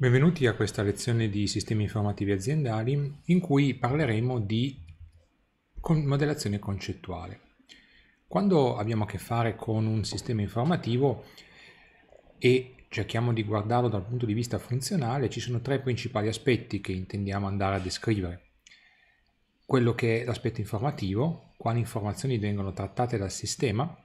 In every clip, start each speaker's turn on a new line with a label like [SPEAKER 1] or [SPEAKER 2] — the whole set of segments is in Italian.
[SPEAKER 1] Benvenuti a questa lezione di sistemi informativi aziendali in cui parleremo di modellazione concettuale. Quando abbiamo a che fare con un sistema informativo e cerchiamo di guardarlo dal punto di vista funzionale, ci sono tre principali aspetti che intendiamo andare a descrivere. Quello che è l'aspetto informativo, quali informazioni vengono trattate dal sistema,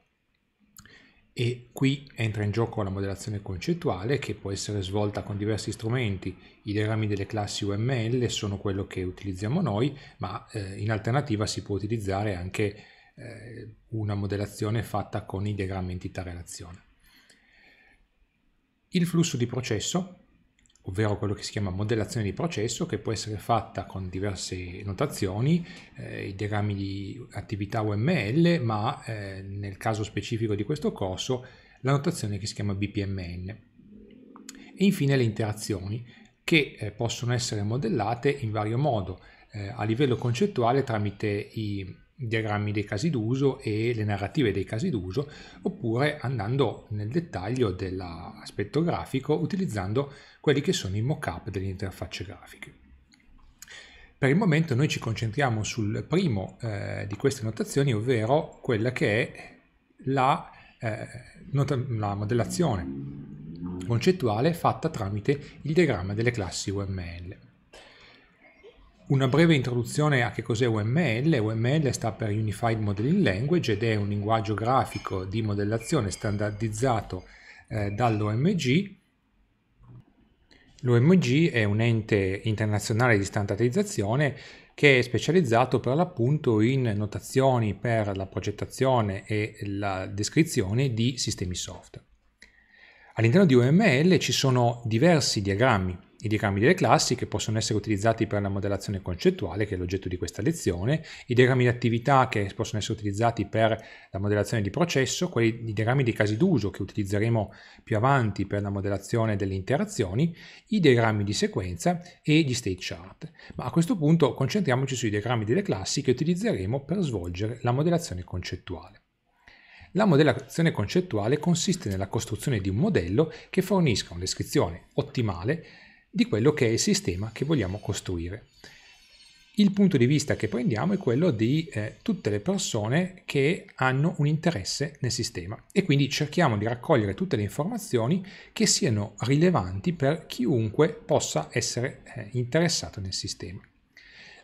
[SPEAKER 1] e qui entra in gioco la modellazione concettuale che può essere svolta con diversi strumenti. I diagrammi delle classi UML sono quello che utilizziamo noi, ma eh, in alternativa si può utilizzare anche eh, una modellazione fatta con i diagrammi entità-relazione. Il flusso di processo ovvero quello che si chiama modellazione di processo, che può essere fatta con diverse notazioni, eh, i diagrammi di attività UML, ma eh, nel caso specifico di questo corso la notazione che si chiama BPMN. E infine le interazioni, che eh, possono essere modellate in vario modo, eh, a livello concettuale tramite i i diagrammi dei casi d'uso e le narrative dei casi d'uso, oppure andando nel dettaglio dell'aspetto grafico utilizzando quelli che sono i mock-up delle interfacce grafiche. Per il momento noi ci concentriamo sul primo eh, di queste notazioni, ovvero quella che è la, eh, nota- la modellazione concettuale fatta tramite il diagramma delle classi UML. Una breve introduzione a che cos'è UML. UML sta per Unified Modeling Language ed è un linguaggio grafico di modellazione standardizzato eh, dall'OMG. L'OMG è un ente internazionale di standardizzazione che è specializzato per l'appunto in notazioni per la progettazione e la descrizione di sistemi software. All'interno di UML ci sono diversi diagrammi i diagrammi delle classi che possono essere utilizzati per la modellazione concettuale, che è l'oggetto di questa lezione, i diagrammi di attività che possono essere utilizzati per la modellazione di processo, quelli, i diagrammi dei casi d'uso che utilizzeremo più avanti per la modellazione delle interazioni, i diagrammi di sequenza e gli state chart. Ma a questo punto concentriamoci sui diagrammi delle classi che utilizzeremo per svolgere la modellazione concettuale. La modellazione concettuale consiste nella costruzione di un modello che fornisca una descrizione ottimale di quello che è il sistema che vogliamo costruire. Il punto di vista che prendiamo è quello di eh, tutte le persone che hanno un interesse nel sistema e quindi cerchiamo di raccogliere tutte le informazioni che siano rilevanti per chiunque possa essere eh, interessato nel sistema.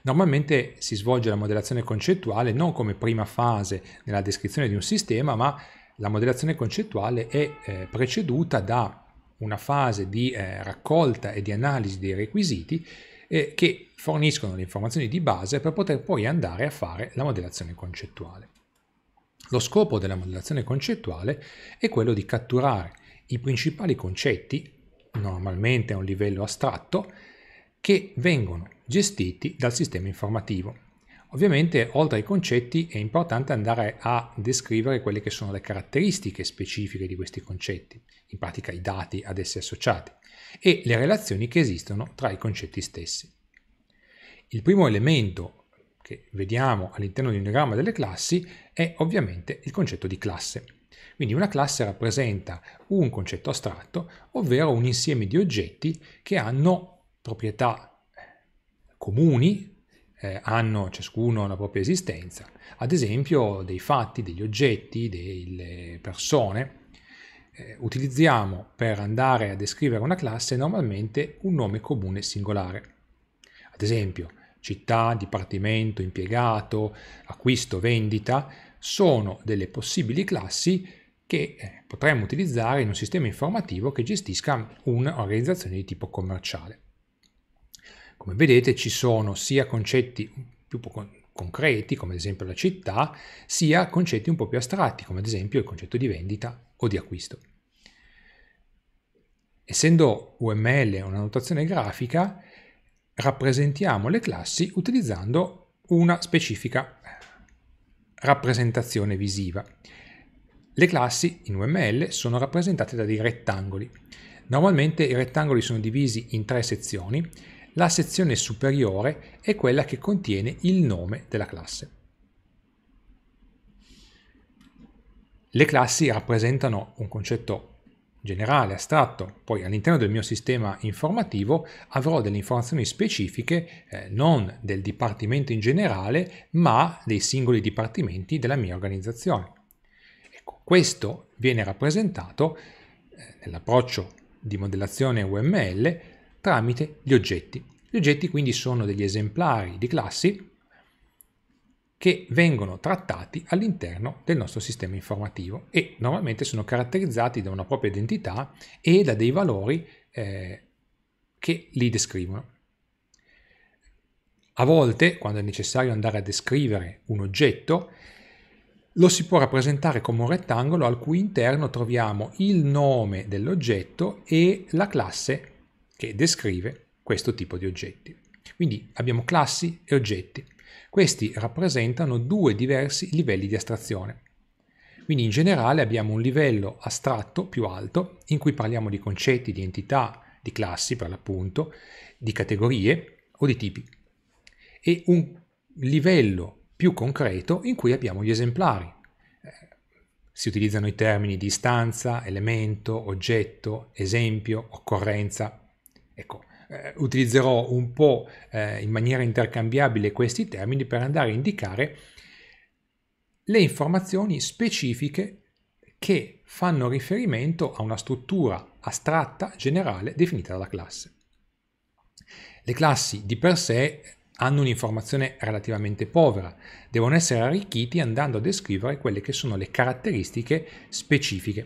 [SPEAKER 1] Normalmente si svolge la modellazione concettuale non come prima fase nella descrizione di un sistema, ma la modellazione concettuale è eh, preceduta da una fase di eh, raccolta e di analisi dei requisiti eh, che forniscono le informazioni di base per poter poi andare a fare la modellazione concettuale. Lo scopo della modellazione concettuale è quello di catturare i principali concetti, normalmente a un livello astratto, che vengono gestiti dal sistema informativo Ovviamente oltre ai concetti è importante andare a descrivere quelle che sono le caratteristiche specifiche di questi concetti, in pratica i dati ad essi associati, e le relazioni che esistono tra i concetti stessi. Il primo elemento che vediamo all'interno di un diagramma delle classi è ovviamente il concetto di classe. Quindi una classe rappresenta un concetto astratto, ovvero un insieme di oggetti che hanno proprietà comuni, eh, hanno ciascuno una propria esistenza, ad esempio dei fatti, degli oggetti, delle persone, eh, utilizziamo per andare a descrivere una classe normalmente un nome comune singolare. Ad esempio, città, dipartimento, impiegato, acquisto, vendita, sono delle possibili classi che eh, potremmo utilizzare in un sistema informativo che gestisca un'organizzazione di tipo commerciale. Come vedete ci sono sia concetti più concreti, come ad esempio la città, sia concetti un po' più astratti, come ad esempio il concetto di vendita o di acquisto. Essendo UML una notazione grafica, rappresentiamo le classi utilizzando una specifica rappresentazione visiva. Le classi in UML sono rappresentate da dei rettangoli. Normalmente i rettangoli sono divisi in tre sezioni la sezione superiore è quella che contiene il nome della classe. Le classi rappresentano un concetto generale, astratto, poi all'interno del mio sistema informativo avrò delle informazioni specifiche eh, non del dipartimento in generale, ma dei singoli dipartimenti della mia organizzazione. Ecco, questo viene rappresentato eh, nell'approccio di modellazione UML tramite gli oggetti. Gli oggetti quindi sono degli esemplari di classi che vengono trattati all'interno del nostro sistema informativo e normalmente sono caratterizzati da una propria identità e da dei valori eh, che li descrivono. A volte, quando è necessario andare a descrivere un oggetto, lo si può rappresentare come un rettangolo al cui interno troviamo il nome dell'oggetto e la classe che descrive questo tipo di oggetti. Quindi abbiamo classi e oggetti. Questi rappresentano due diversi livelli di astrazione. Quindi in generale abbiamo un livello astratto più alto in cui parliamo di concetti, di entità, di classi per l'appunto, di categorie o di tipi. E un livello più concreto in cui abbiamo gli esemplari. Si utilizzano i termini distanza, elemento, oggetto, esempio, occorrenza, Ecco, eh, utilizzerò un po' eh, in maniera intercambiabile questi termini per andare a indicare le informazioni specifiche che fanno riferimento a una struttura astratta generale definita dalla classe. Le classi di per sé hanno un'informazione relativamente povera, devono essere arricchiti andando a descrivere quelle che sono le caratteristiche specifiche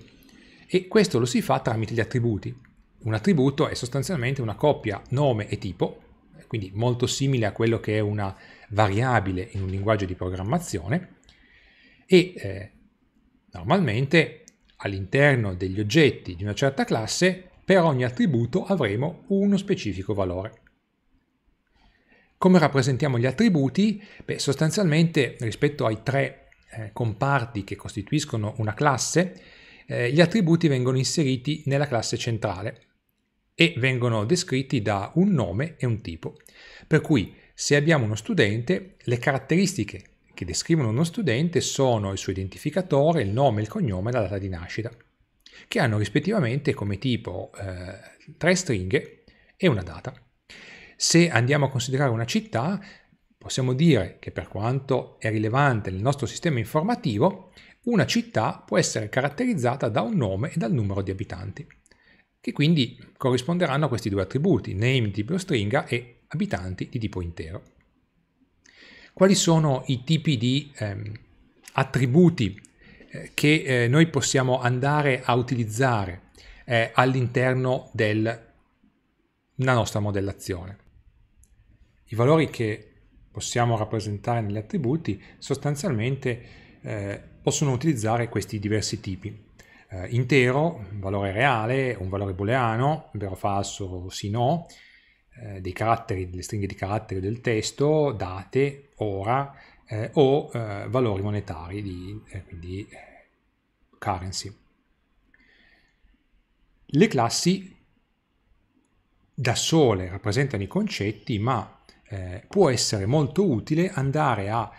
[SPEAKER 1] e questo lo si fa tramite gli attributi un attributo è sostanzialmente una coppia nome e tipo, quindi molto simile a quello che è una variabile in un linguaggio di programmazione, e eh, normalmente all'interno degli oggetti di una certa classe per ogni attributo avremo uno specifico valore. Come rappresentiamo gli attributi? Beh, sostanzialmente rispetto ai tre eh, comparti che costituiscono una classe, eh, gli attributi vengono inseriti nella classe centrale, e vengono descritti da un nome e un tipo. Per cui se abbiamo uno studente, le caratteristiche che descrivono uno studente sono il suo identificatore, il nome, il cognome e la data di nascita, che hanno rispettivamente come tipo eh, tre stringhe e una data. Se andiamo a considerare una città, possiamo dire che per quanto è rilevante nel nostro sistema informativo, una città può essere caratterizzata da un nome e dal numero di abitanti che quindi corrisponderanno a questi due attributi, name di tipo stringa e abitanti di tipo intero. Quali sono i tipi di ehm, attributi eh, che eh, noi possiamo andare a utilizzare eh, all'interno della nostra modellazione? I valori che possiamo rappresentare negli attributi sostanzialmente eh, possono utilizzare questi diversi tipi eh, intero, un valore reale, un valore booleano, vero falso, sì no, eh, dei caratteri, delle stringhe di caratteri del testo, date, ora eh, o eh, valori monetari, di, eh, quindi eh, currency. Le classi da sole rappresentano i concetti, ma può essere molto utile andare a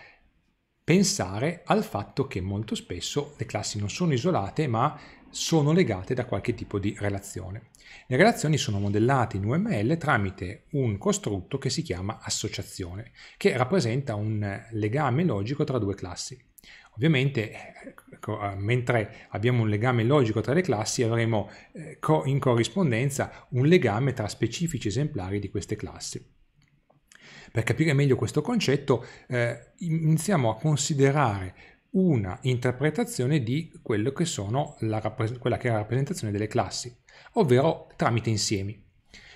[SPEAKER 1] pensare al fatto che molto spesso le classi non sono isolate ma sono legate da qualche tipo di relazione. Le relazioni sono modellate in UML tramite un costrutto che si chiama associazione, che rappresenta un legame logico tra due classi. Ovviamente, ecco, eh, mentre abbiamo un legame logico tra le classi, avremo eh, in corrispondenza un legame tra specifici esemplari di queste classi. Per capire meglio questo concetto eh, iniziamo a considerare una interpretazione di quello che sono la, quella che è la rappresentazione delle classi, ovvero tramite insiemi.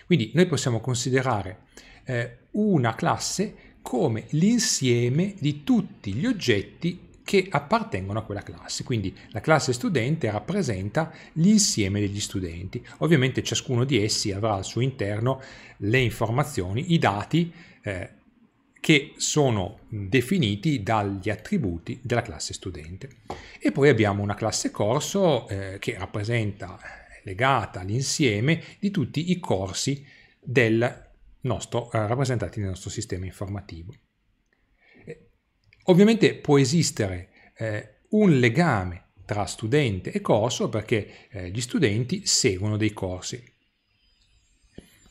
[SPEAKER 1] Quindi noi possiamo considerare eh, una classe come l'insieme di tutti gli oggetti che appartengono a quella classe. Quindi la classe studente rappresenta l'insieme degli studenti. Ovviamente ciascuno di essi avrà al suo interno le informazioni, i dati eh, che sono definiti dagli attributi della classe studente. E poi abbiamo una classe corso eh, che rappresenta eh, legata all'insieme di tutti i corsi del nostro, eh, rappresentati nel nostro sistema informativo. Ovviamente può esistere eh, un legame tra studente e corso perché eh, gli studenti seguono dei corsi.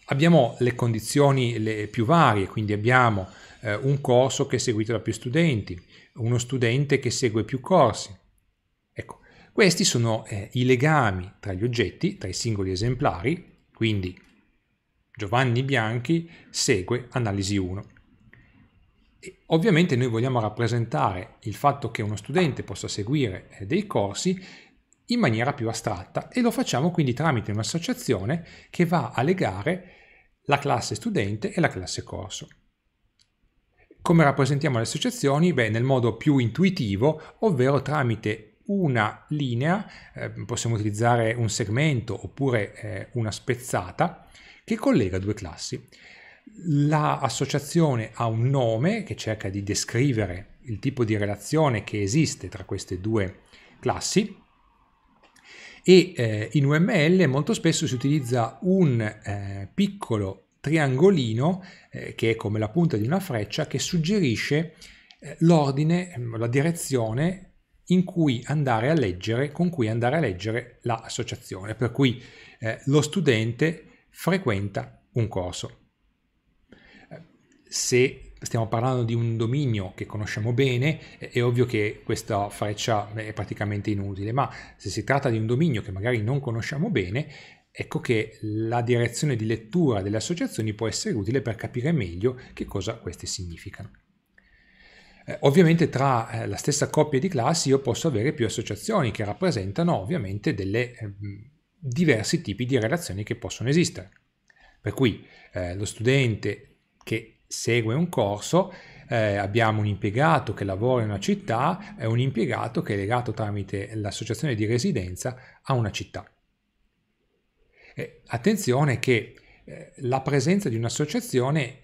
[SPEAKER 1] Abbiamo le condizioni le più varie, quindi abbiamo eh, un corso che è seguito da più studenti, uno studente che segue più corsi. Ecco, questi sono eh, i legami tra gli oggetti, tra i singoli esemplari, quindi Giovanni Bianchi segue Analisi 1. E ovviamente noi vogliamo rappresentare il fatto che uno studente possa seguire eh, dei corsi in maniera più astratta e lo facciamo quindi tramite un'associazione che va a legare la classe studente e la classe corso. Come rappresentiamo le associazioni? Beh, nel modo più intuitivo, ovvero tramite una linea, eh, possiamo utilizzare un segmento oppure eh, una spezzata, che collega due classi l'associazione ha un nome che cerca di descrivere il tipo di relazione che esiste tra queste due classi e eh, in UML molto spesso si utilizza un eh, piccolo triangolino eh, che è come la punta di una freccia che suggerisce eh, l'ordine, mm, la direzione in cui andare a leggere, con cui andare a leggere l'associazione, per cui eh, lo studente frequenta un corso se stiamo parlando di un dominio che conosciamo bene, è ovvio che questa freccia è praticamente inutile, ma se si tratta di un dominio che magari non conosciamo bene, ecco che la direzione di lettura delle associazioni può essere utile per capire meglio che cosa queste significano. Eh, ovviamente tra eh, la stessa coppia di classi io posso avere più associazioni che rappresentano ovviamente delle ehm, diversi tipi di relazioni che possono esistere. Per cui eh, lo studente che segue un corso, eh, abbiamo un impiegato che lavora in una città e un impiegato che è legato tramite l'associazione di residenza a una città. Eh, attenzione che eh, la presenza di un'associazione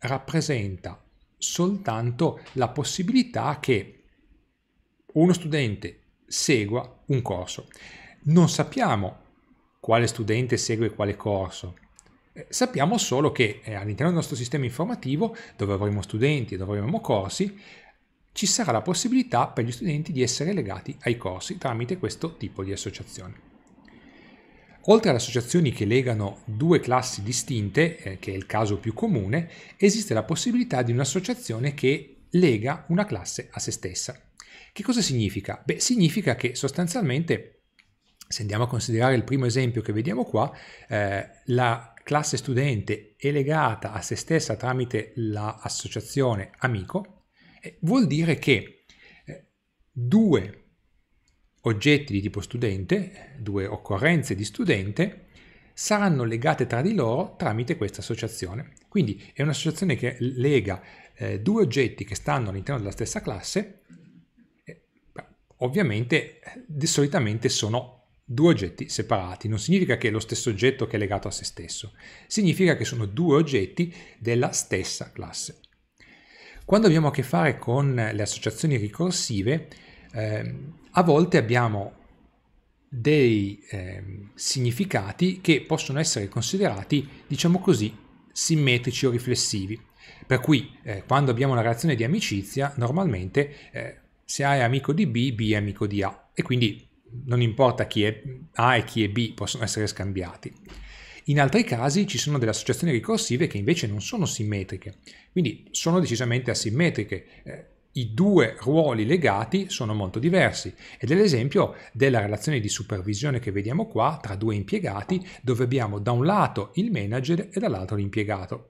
[SPEAKER 1] rappresenta soltanto la possibilità che uno studente segua un corso. Non sappiamo quale studente segue quale corso, eh, sappiamo solo che eh, all'interno del nostro sistema informativo, dove avremo studenti e dove avremo corsi, ci sarà la possibilità per gli studenti di essere legati ai corsi tramite questo tipo di associazione. Oltre alle associazioni che legano due classi distinte, eh, che è il caso più comune, esiste la possibilità di un'associazione che lega una classe a se stessa. Che cosa significa? Beh, significa che sostanzialmente, se andiamo a considerare il primo esempio che vediamo qua, eh, la classe studente è legata a se stessa tramite l'associazione amico, eh, vuol dire che eh, due oggetti di tipo studente, due occorrenze di studente, saranno legate tra di loro tramite questa associazione. Quindi è un'associazione che lega eh, due oggetti che stanno all'interno della stessa classe, eh, ovviamente eh, di solitamente sono due oggetti separati. Non significa che è lo stesso oggetto che è legato a se stesso, significa che sono due oggetti della stessa classe. Quando abbiamo a che fare con le associazioni ricorsive, eh, a volte abbiamo dei eh, significati che possono essere considerati, diciamo così, simmetrici o riflessivi. Per cui eh, quando abbiamo una relazione di amicizia, normalmente eh, se A è amico di B, B è amico di A e quindi non importa chi è A e chi è B, possono essere scambiati. In altri casi ci sono delle associazioni ricorsive che invece non sono simmetriche, quindi sono decisamente asimmetriche. Eh, I due ruoli legati sono molto diversi ed è l'esempio della relazione di supervisione che vediamo qua tra due impiegati dove abbiamo da un lato il manager e dall'altro l'impiegato.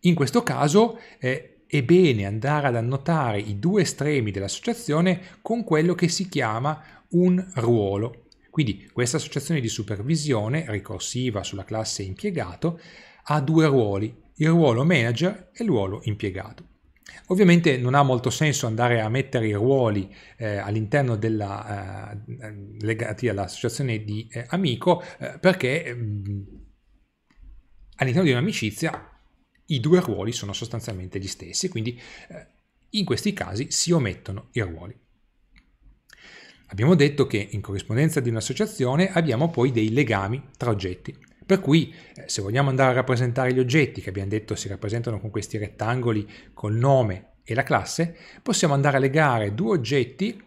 [SPEAKER 1] In questo caso eh, è bene andare ad annotare i due estremi dell'associazione con quello che si chiama un ruolo. Quindi questa associazione di supervisione ricorsiva sulla classe impiegato ha due ruoli, il ruolo manager e il ruolo impiegato. Ovviamente non ha molto senso andare a mettere i ruoli eh, all'interno della, eh, legati all'associazione di eh, amico eh, perché mm, all'interno di un'amicizia i due ruoli sono sostanzialmente gli stessi, quindi eh, in questi casi si omettono i ruoli. Abbiamo detto che in corrispondenza di un'associazione abbiamo poi dei legami tra oggetti, per cui eh, se vogliamo andare a rappresentare gli oggetti che abbiamo detto si rappresentano con questi rettangoli col nome e la classe, possiamo andare a legare due oggetti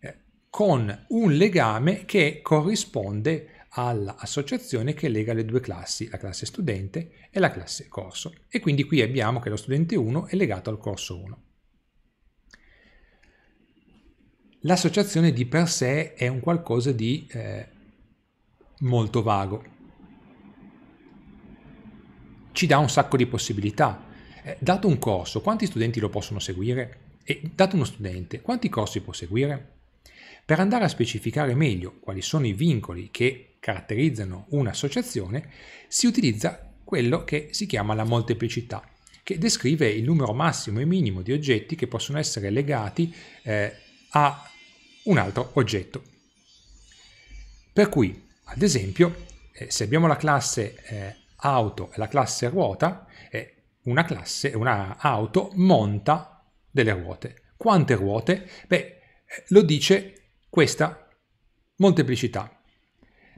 [SPEAKER 1] eh, con un legame che corrisponde all'associazione che lega le due classi, la classe studente e la classe corso. E quindi qui abbiamo che lo studente 1 è legato al corso 1. L'associazione di per sé è un qualcosa di eh, molto vago. Ci dà un sacco di possibilità. Eh, dato un corso, quanti studenti lo possono seguire? E dato uno studente, quanti corsi può seguire? Per andare a specificare meglio quali sono i vincoli che caratterizzano un'associazione, si utilizza quello che si chiama la molteplicità, che descrive il numero massimo e minimo di oggetti che possono essere legati eh, a un altro oggetto. Per cui, ad esempio, eh, se abbiamo la classe eh, auto e la classe ruota, eh, una classe, una auto monta delle ruote. Quante ruote? Beh, eh, lo dice questa molteplicità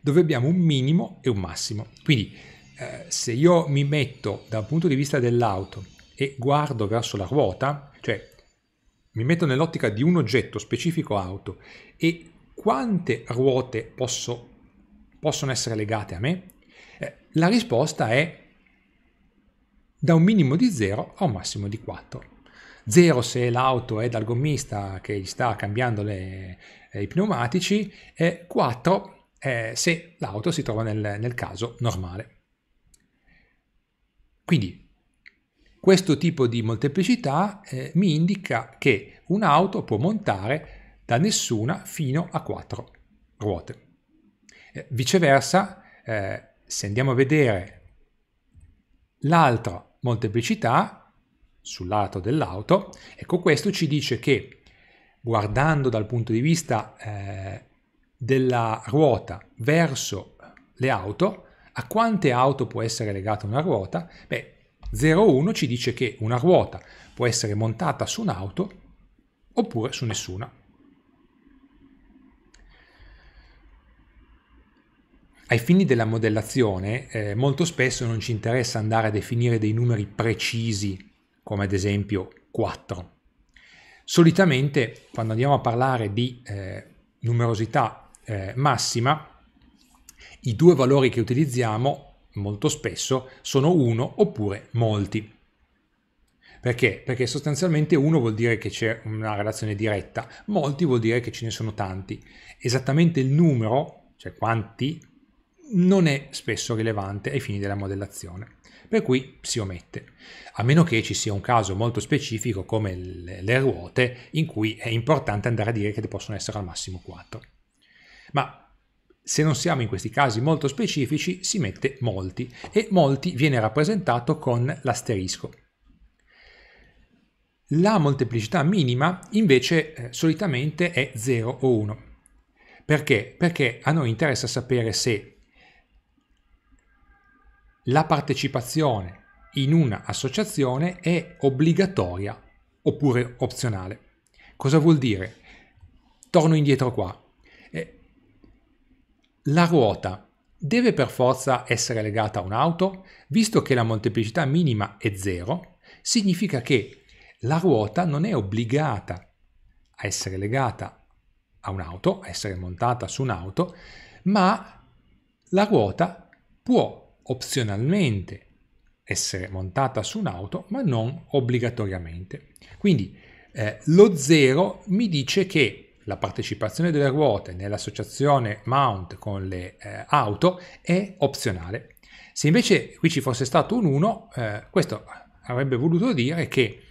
[SPEAKER 1] dove abbiamo un minimo e un massimo. Quindi eh, se io mi metto dal punto di vista dell'auto e guardo verso la ruota, cioè mi metto nell'ottica di un oggetto specifico auto e quante ruote posso, possono essere legate a me, eh, la risposta è da un minimo di 0 a un massimo di 4. 0 se l'auto è dal gommista che gli sta cambiando le, eh, i pneumatici, e 4 eh, se l'auto si trova nel, nel caso normale. Quindi questo tipo di molteplicità eh, mi indica che un'auto può montare da nessuna fino a quattro ruote. Eh, viceversa, eh, se andiamo a vedere l'altra molteplicità sul lato dell'auto, ecco questo ci dice che guardando dal punto di vista eh, della ruota verso le auto, a quante auto può essere legata una ruota? Beh, 0,1 ci dice che una ruota può essere montata su un'auto oppure su nessuna. Ai fini della modellazione, eh, molto spesso non ci interessa andare a definire dei numeri precisi, come ad esempio 4. Solitamente, quando andiamo a parlare di eh, numerosità eh, massima, i due valori che utilizziamo molto spesso sono uno oppure molti. Perché? Perché sostanzialmente uno vuol dire che c'è una relazione diretta, molti vuol dire che ce ne sono tanti. Esattamente il numero, cioè quanti, non è spesso rilevante ai fini della modellazione, per cui si omette, a meno che ci sia un caso molto specifico come le ruote in cui è importante andare a dire che ne possono essere al massimo 4. Ma se non siamo in questi casi molto specifici, si mette molti e molti viene rappresentato con l'asterisco. La molteplicità minima invece eh, solitamente è 0 o 1. Perché? Perché a noi interessa sapere se la partecipazione in una associazione è obbligatoria oppure opzionale. Cosa vuol dire? Torno indietro qua la ruota deve per forza essere legata a un'auto, visto che la molteplicità minima è 0, significa che la ruota non è obbligata a essere legata a un'auto, a essere montata su un'auto, ma la ruota può opzionalmente essere montata su un'auto, ma non obbligatoriamente. Quindi eh, lo 0 mi dice che la partecipazione delle ruote nell'associazione mount con le eh, auto è opzionale. Se invece qui ci fosse stato un 1, eh, questo avrebbe voluto dire che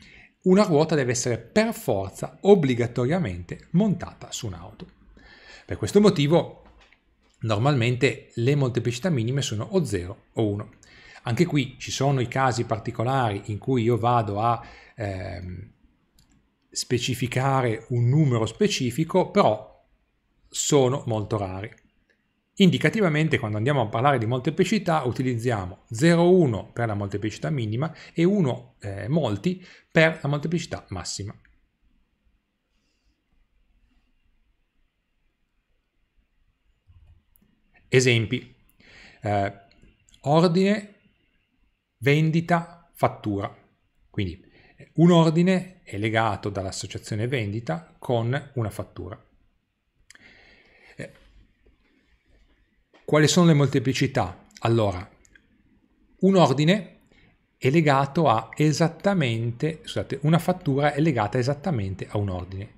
[SPEAKER 1] una ruota deve essere per forza obbligatoriamente montata su un'auto. Per questo motivo normalmente le molteplicità minime sono o 0 o 1. Anche qui ci sono i casi particolari in cui io vado a ehm, specificare un numero specifico, però sono molto rari. Indicativamente quando andiamo a parlare di molteplicità utilizziamo 0,1 per la molteplicità minima e 1 eh, molti per la molteplicità massima. Esempi. Eh, ordine, vendita, fattura. Quindi un ordine è legato dall'associazione vendita con una fattura. Eh, quali sono le molteplicità? Allora, un ordine è legato a esattamente, scusate, una fattura è legata esattamente a un ordine.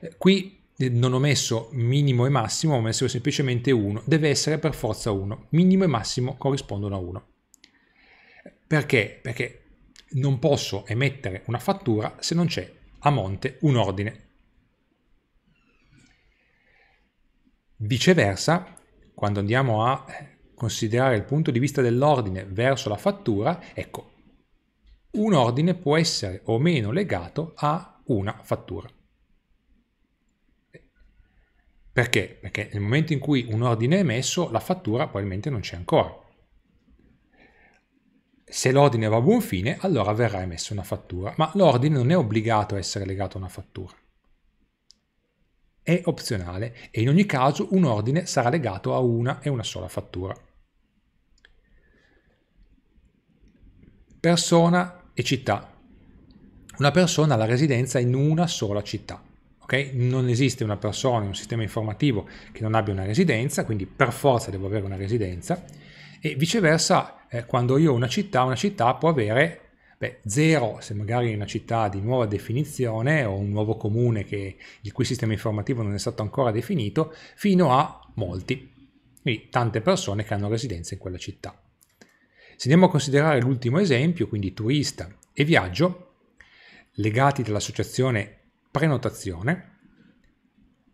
[SPEAKER 1] Eh, qui eh, non ho messo minimo e massimo, ho messo semplicemente 1, deve essere per forza 1, minimo e massimo corrispondono a 1. Perché? Perché non posso emettere una fattura se non c'è a monte un ordine. Viceversa, quando andiamo a eh, considerare il punto di vista dell'ordine verso la fattura, ecco, un ordine può essere o meno legato a una fattura. Perché? Perché nel momento in cui un ordine è emesso, la fattura probabilmente non c'è ancora se l'ordine va a buon fine, allora verrà emessa una fattura, ma l'ordine non è obbligato a essere legato a una fattura. È opzionale e in ogni caso un ordine sarà legato a una e una sola fattura. Persona e città. Una persona ha la residenza in una sola città. Okay? Non esiste una persona in un sistema informativo che non abbia una residenza, quindi per forza devo avere una residenza e viceversa, eh, quando io ho una città, una città può avere beh, zero, se magari è una città di nuova definizione o un nuovo comune che, il cui sistema informativo non è stato ancora definito, fino a molti, quindi tante persone che hanno residenza in quella città. Se andiamo a considerare l'ultimo esempio, quindi turista e viaggio, legati dall'associazione prenotazione,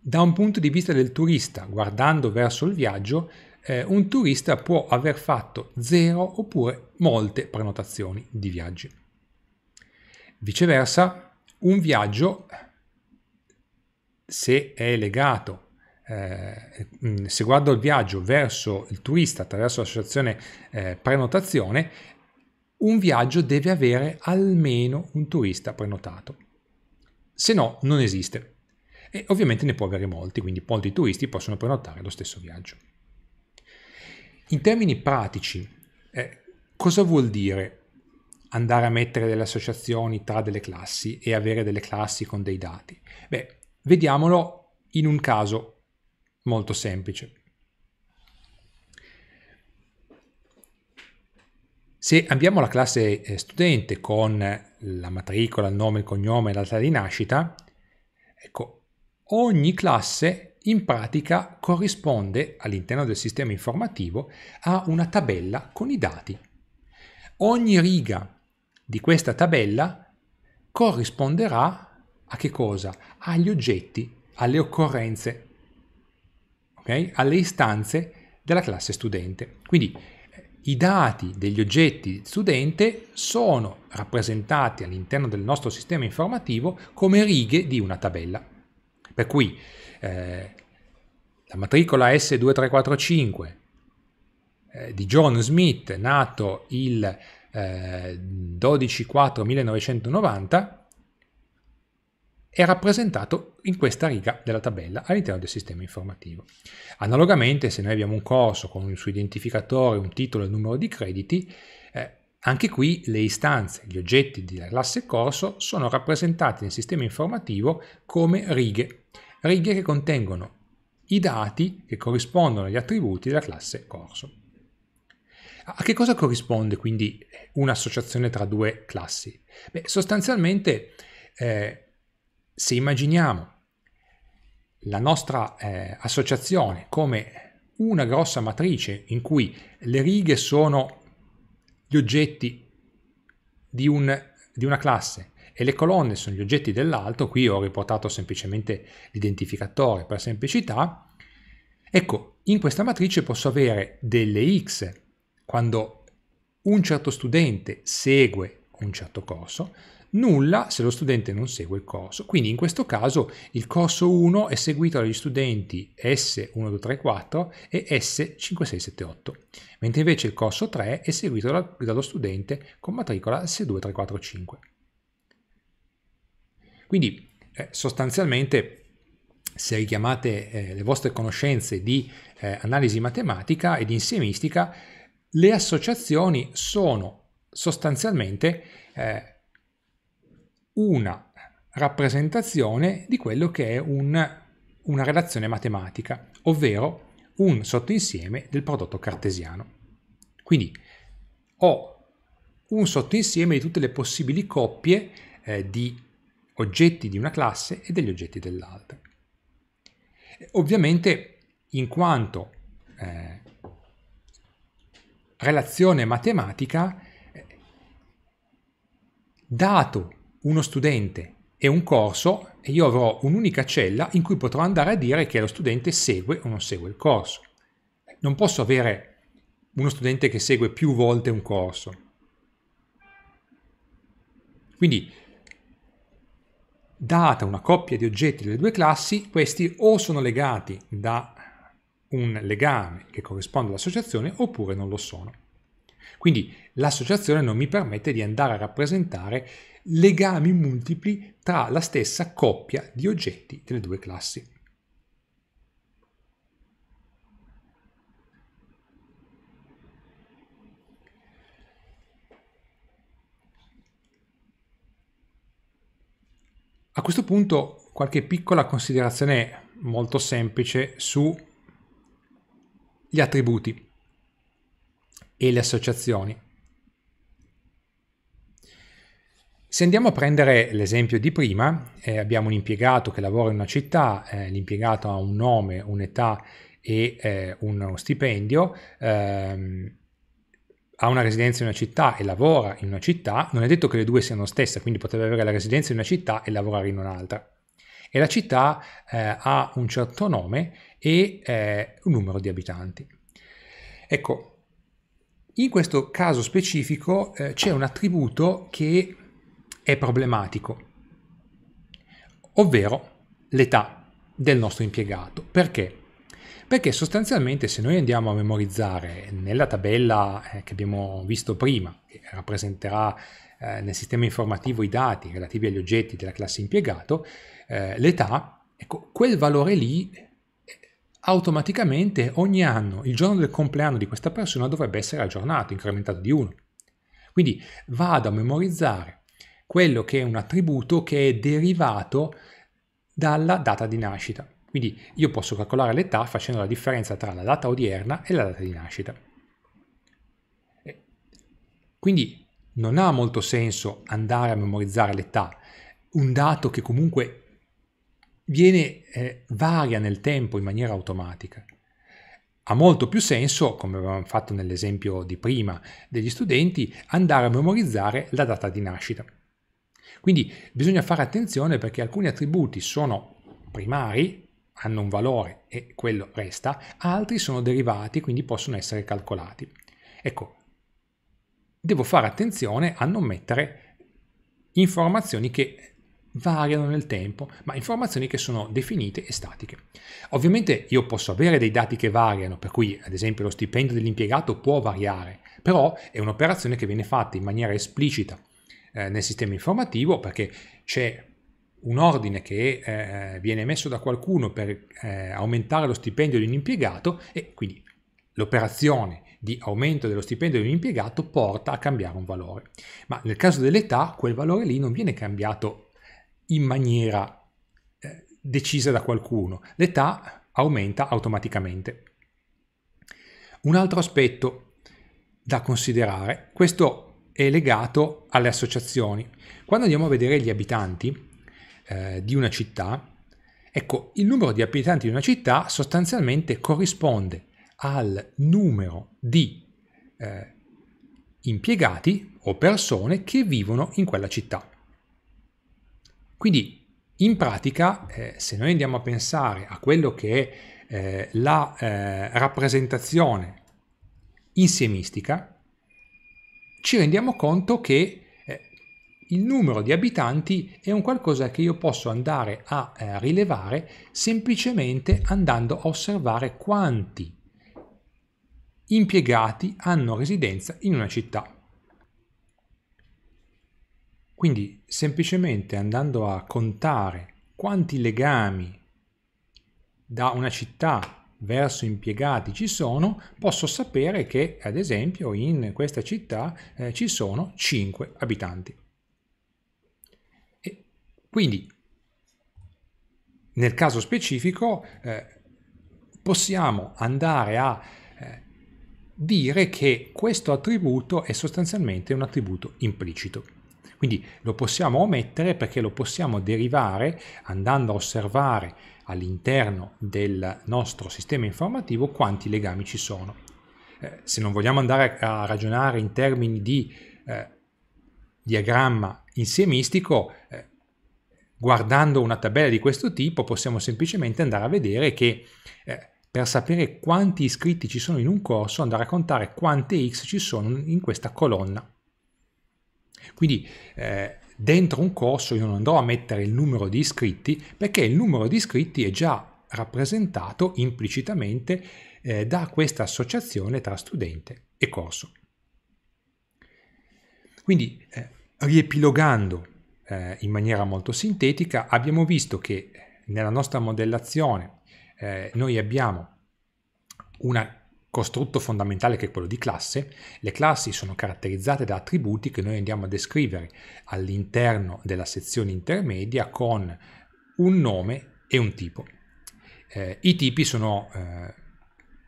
[SPEAKER 1] da un punto di vista del turista, guardando verso il viaggio, eh, un turista può aver fatto zero oppure molte prenotazioni di viaggi. Viceversa, un viaggio, se è legato eh, mm, se guardo il viaggio verso il turista attraverso l'associazione eh, prenotazione, un viaggio deve avere almeno un turista prenotato, se no non esiste. E ovviamente ne può avere molti, quindi molti turisti possono prenotare lo stesso viaggio. In termini pratici, eh, cosa vuol dire andare a mettere delle associazioni tra delle classi e avere delle classi con dei dati? Beh, vediamolo in un caso molto semplice. Se abbiamo la classe eh, studente con la matricola, il nome, il cognome e la data di nascita, ecco, ogni classe in pratica corrisponde all'interno del sistema informativo a una tabella con i dati. Ogni riga di questa tabella corrisponderà a che cosa? Agli oggetti, alle occorrenze, okay? alle istanze della classe studente. Quindi eh, i dati degli oggetti studente sono rappresentati all'interno del nostro sistema informativo come righe di una tabella. Per cui eh, la matricola S2345 eh, di John Smith, nato il eh, 12-4-1990, è rappresentato in questa riga della tabella all'interno del sistema informativo. Analogamente, se noi abbiamo un corso con il suo identificatore, un titolo e un numero di crediti, eh, anche qui le istanze, gli oggetti della classe corso sono rappresentati nel sistema informativo come righe righe che contengono i dati che corrispondono agli attributi della classe corso. A che cosa corrisponde quindi un'associazione tra due classi? Beh, sostanzialmente, eh, se immaginiamo la nostra eh, associazione come una grossa matrice in cui le righe sono gli oggetti di, un, di una classe e le colonne sono gli oggetti dell'alto, qui ho riportato semplicemente l'identificatore per semplicità. Ecco, in questa matrice posso avere delle x quando un certo studente segue un certo corso, nulla se lo studente non segue il corso. Quindi in questo caso il corso 1 è seguito dagli studenti S1234 e S5678, mentre invece il corso 3 è seguito dallo studente con matricola S2345. Quindi eh, sostanzialmente se richiamate eh, le vostre conoscenze di eh, analisi matematica e di insiemistica, le associazioni sono sostanzialmente eh, una rappresentazione di quello che è un, una relazione matematica, ovvero un sottoinsieme del prodotto cartesiano. Quindi ho un sottoinsieme di tutte le possibili coppie eh, di oggetti di una classe e degli oggetti dell'altra. Ovviamente, in quanto eh, relazione matematica, eh, dato uno studente e un corso, io avrò un'unica cella in cui potrò andare a dire che lo studente segue o non segue il corso. Non posso avere uno studente che segue più volte un corso. Quindi data una coppia di oggetti delle due classi, questi o sono legati da un legame che corrisponde all'associazione oppure non lo sono. Quindi l'associazione non mi permette di andare a rappresentare legami multipli tra la stessa coppia di oggetti delle due classi. A questo punto qualche piccola considerazione molto semplice sugli attributi e le associazioni. Se andiamo a prendere l'esempio di prima, eh, abbiamo un impiegato che lavora in una città, eh, l'impiegato ha un nome, un'età e eh, uno stipendio, ehm, ha una residenza in una città e lavora in una città, non è detto che le due siano stesse, quindi potrebbe avere la residenza in una città e lavorare in un'altra. E la città eh, ha un certo nome e eh, un numero di abitanti. Ecco, in questo caso specifico eh, c'è un attributo che è problematico, ovvero l'età del nostro impiegato. Perché? perché sostanzialmente se noi andiamo a memorizzare nella tabella eh, che abbiamo visto prima, che rappresenterà eh, nel sistema informativo i dati relativi agli oggetti della classe impiegato, eh, l'età, ecco, quel valore lì automaticamente ogni anno, il giorno del compleanno di questa persona dovrebbe essere aggiornato, incrementato di 1. Quindi vado a memorizzare quello che è un attributo che è derivato dalla data di nascita. Quindi io posso calcolare l'età facendo la differenza tra la data odierna e la data di nascita. Quindi non ha molto senso andare a memorizzare l'età, un dato che comunque viene, eh, varia nel tempo in maniera automatica. Ha molto più senso, come avevamo fatto nell'esempio di prima degli studenti, andare a memorizzare la data di nascita. Quindi bisogna fare attenzione perché alcuni attributi sono primari, hanno un valore e quello resta, altri sono derivati, quindi possono essere calcolati. Ecco, devo fare attenzione a non mettere informazioni che variano nel tempo, ma informazioni che sono definite e statiche. Ovviamente io posso avere dei dati che variano, per cui ad esempio lo stipendio dell'impiegato può variare, però è un'operazione che viene fatta in maniera esplicita eh, nel sistema informativo perché c'è un ordine che eh, viene emesso da qualcuno per eh, aumentare lo stipendio di un impiegato e quindi l'operazione di aumento dello stipendio di un impiegato porta a cambiare un valore. Ma nel caso dell'età quel valore lì non viene cambiato in maniera eh, decisa da qualcuno, l'età aumenta automaticamente. Un altro aspetto da considerare, questo è legato alle associazioni. Quando andiamo a vedere gli abitanti, eh, di una città, ecco, il numero di abitanti di una città sostanzialmente corrisponde al numero di eh, impiegati o persone che vivono in quella città. Quindi in pratica, eh, se noi andiamo a pensare a quello che è eh, la eh, rappresentazione insiemistica, ci rendiamo conto che il numero di abitanti è un qualcosa che io posso andare a eh, rilevare semplicemente andando a osservare quanti impiegati hanno residenza in una città. Quindi semplicemente andando a contare quanti legami da una città verso impiegati ci sono, posso sapere che ad esempio in questa città eh, ci sono 5 abitanti. Quindi, nel caso specifico, eh, possiamo andare a eh, dire che questo attributo è sostanzialmente un attributo implicito. Quindi lo possiamo omettere perché lo possiamo derivare andando a osservare all'interno del nostro sistema informativo quanti legami ci sono. Eh, se non vogliamo andare a ragionare in termini di eh, diagramma insiemistico, eh, guardando una tabella di questo tipo possiamo semplicemente andare a vedere che eh, per sapere quanti iscritti ci sono in un corso andare a contare quante x ci sono in questa colonna. Quindi eh, dentro un corso io non andrò a mettere il numero di iscritti perché il numero di iscritti è già rappresentato implicitamente eh, da questa associazione tra studente e corso. Quindi, eh, riepilogando eh, in maniera molto sintetica, abbiamo visto che nella nostra modellazione eh, noi abbiamo un costrutto fondamentale che è quello di classe. Le classi sono caratterizzate da attributi che noi andiamo a descrivere all'interno della sezione intermedia con un nome e un tipo. Eh, I tipi sono eh,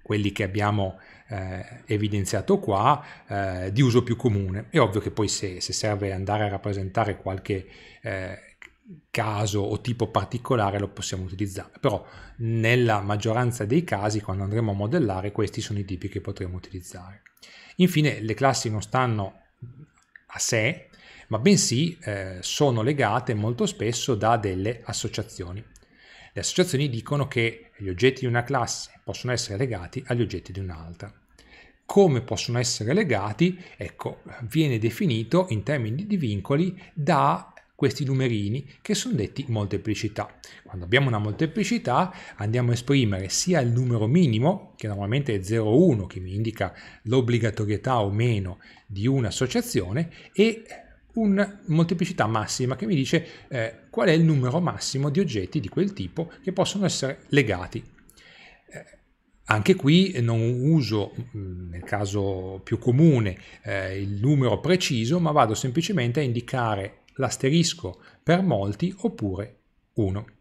[SPEAKER 1] quelli che abbiamo eh, evidenziato qua eh, di uso più comune. È ovvio che poi se, se serve andare a rappresentare qualche eh, caso o tipo particolare lo possiamo utilizzare, però nella maggioranza dei casi quando andremo a modellare questi sono i tipi che potremo utilizzare. Infine le classi non stanno a sé, ma bensì eh, sono legate molto spesso da delle associazioni. Le associazioni dicono che gli oggetti di una classe possono essere legati agli oggetti di un'altra. Come possono essere legati? Ecco, viene definito in termini di vincoli da questi numerini che sono detti molteplicità. Quando abbiamo una molteplicità andiamo a esprimere sia il numero minimo, che normalmente è 0,1, che mi indica l'obbligatorietà o meno di un'associazione, e una molteplicità massima che mi dice eh, qual è il numero massimo di oggetti di quel tipo che possono essere legati. Eh, anche qui non uso, mm, nel caso più comune, eh, il numero preciso, ma vado semplicemente a indicare l'asterisco per molti oppure 1.